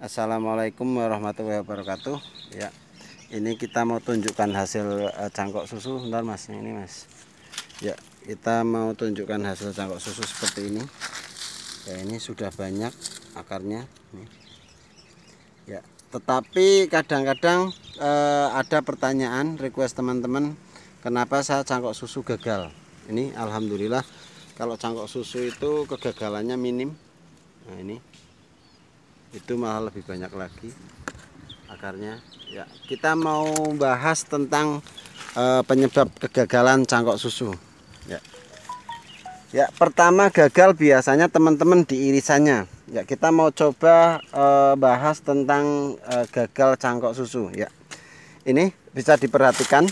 Assalamualaikum warahmatullahi wabarakatuh ya ini kita mau tunjukkan hasil eh, cangkok susu bentar mas ini mas ya kita mau tunjukkan hasil cangkok susu seperti ini ya ini sudah banyak akarnya ya tetapi kadang-kadang eh, ada pertanyaan request teman-teman kenapa saya cangkok susu gagal ini Alhamdulillah kalau cangkok susu itu kegagalannya minim nah ini itu malah lebih banyak lagi akarnya ya kita mau bahas tentang e, penyebab kegagalan cangkok susu ya ya pertama gagal biasanya teman-teman di irisannya ya kita mau coba e, bahas tentang e, gagal cangkok susu ya ini bisa diperhatikan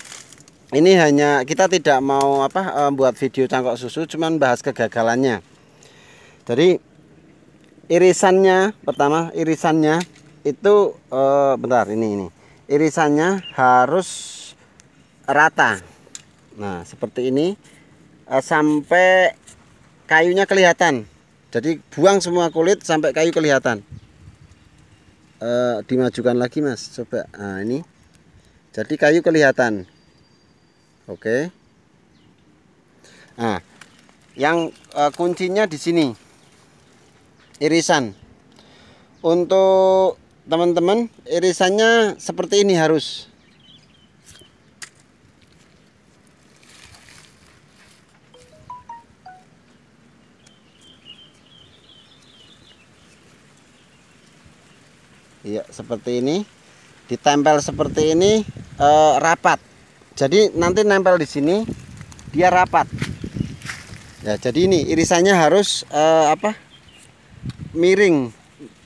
ini hanya kita tidak mau apa e, buat video cangkok susu cuman bahas kegagalannya jadi irisannya pertama irisannya itu uh, bentar ini ini irisannya harus rata nah seperti ini uh, sampai kayunya kelihatan jadi buang semua kulit sampai kayu kelihatan uh, dimajukan lagi mas coba nah ini jadi kayu kelihatan oke nah yang uh, kuncinya di sini irisan untuk teman-teman irisannya seperti ini harus Iya, seperti ini. Ditempel seperti ini e, rapat. Jadi nanti nempel di sini dia rapat. Ya, jadi ini irisannya harus e, apa? miring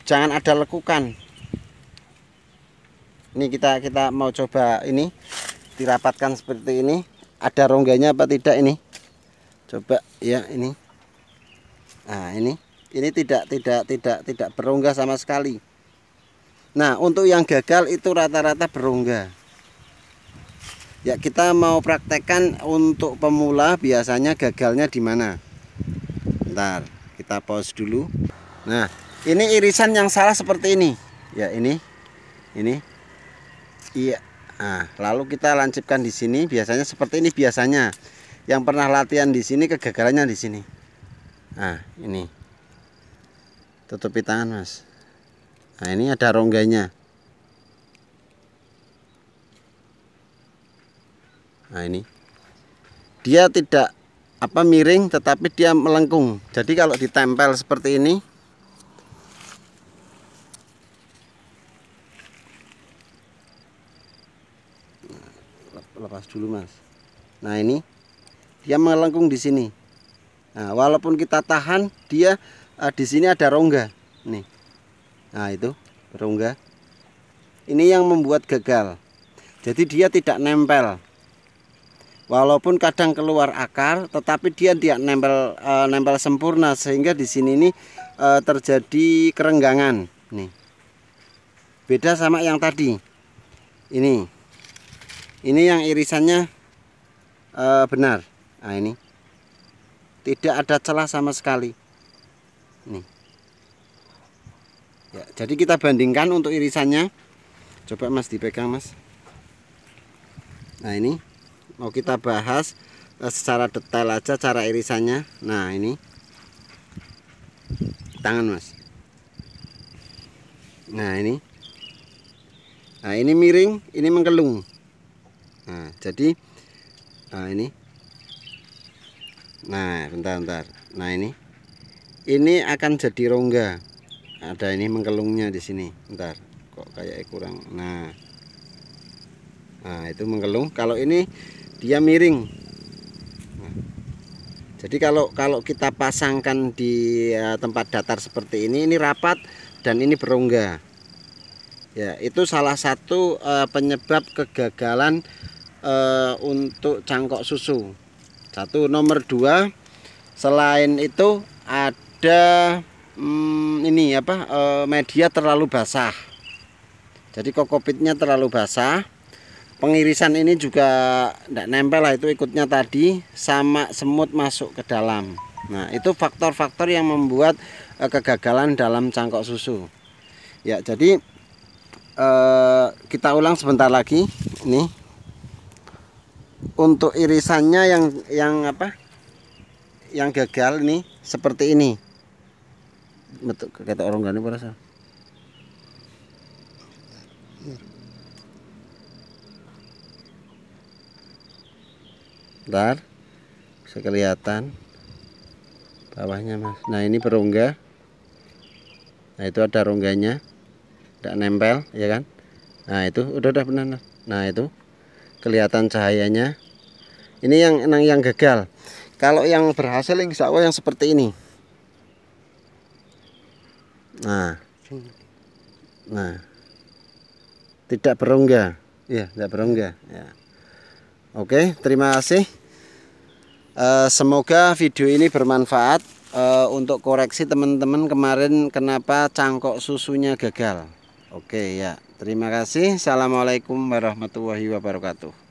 jangan ada lekukan ini kita kita mau coba ini dirapatkan seperti ini ada rongganya apa tidak ini coba ya ini nah ini ini tidak tidak tidak tidak berongga sama sekali nah untuk yang gagal itu rata-rata berongga ya kita mau praktekkan untuk pemula biasanya gagalnya di mana ntar kita pause dulu Nah, ini irisan yang salah seperti ini. Ya, ini. Ini. Iya. Nah, lalu kita lancipkan di sini biasanya seperti ini biasanya. Yang pernah latihan di sini kegagalannya di sini. Nah, ini. Tutupi tangan, Mas. Nah, ini ada rongganya. Nah, ini. Dia tidak apa miring tetapi dia melengkung. Jadi kalau ditempel seperti ini lepas dulu mas nah ini dia melengkung di sini nah walaupun kita tahan dia uh, di sini ada rongga nih nah itu rongga ini yang membuat gagal jadi dia tidak nempel walaupun kadang keluar akar tetapi dia tidak nempel uh, nempel sempurna sehingga di sini ini uh, terjadi kerenggangan nih beda sama yang tadi ini ini yang irisannya e, benar nah ini tidak ada celah sama sekali nih ya jadi kita bandingkan untuk irisannya coba mas dipegang mas nah ini mau kita bahas eh, secara detail aja cara irisannya nah ini tangan mas nah ini nah ini miring ini mengkelung Nah, jadi nah ini. Nah, bentar bentar. Nah, ini. Ini akan jadi rongga. Ada ini mengkelungnya di sini. Bentar. Kok kayak kurang. Nah. Nah, itu mengkelung. Kalau ini dia miring. Nah. Jadi kalau kalau kita pasangkan di uh, tempat datar seperti ini, ini rapat dan ini berongga ya itu salah satu uh, penyebab kegagalan uh, untuk cangkok susu satu nomor dua selain itu ada hmm, ini apa uh, media terlalu basah jadi kokopitnya terlalu basah pengirisan ini juga tidak nempel lah itu ikutnya tadi sama semut masuk ke dalam nah itu faktor-faktor yang membuat kegagalan dalam cangkok susu ya jadi Eh, kita ulang sebentar lagi ini untuk irisannya yang yang apa yang gagal ini seperti ini betul kata orang gani berasa ntar bisa kelihatan bawahnya mas nah ini berongga nah itu ada rongganya tidak nempel ya kan nah itu udah udah benar nah itu kelihatan cahayanya ini yang yang, yang gagal kalau yang berhasil yang allah yang seperti ini nah nah tidak berongga ya tidak berongga ya oke terima kasih Uh, semoga video ini bermanfaat uh, untuk koreksi teman-teman kemarin kenapa cangkok susunya gagal Oke ya, terima kasih. Assalamualaikum warahmatullahi wabarakatuh.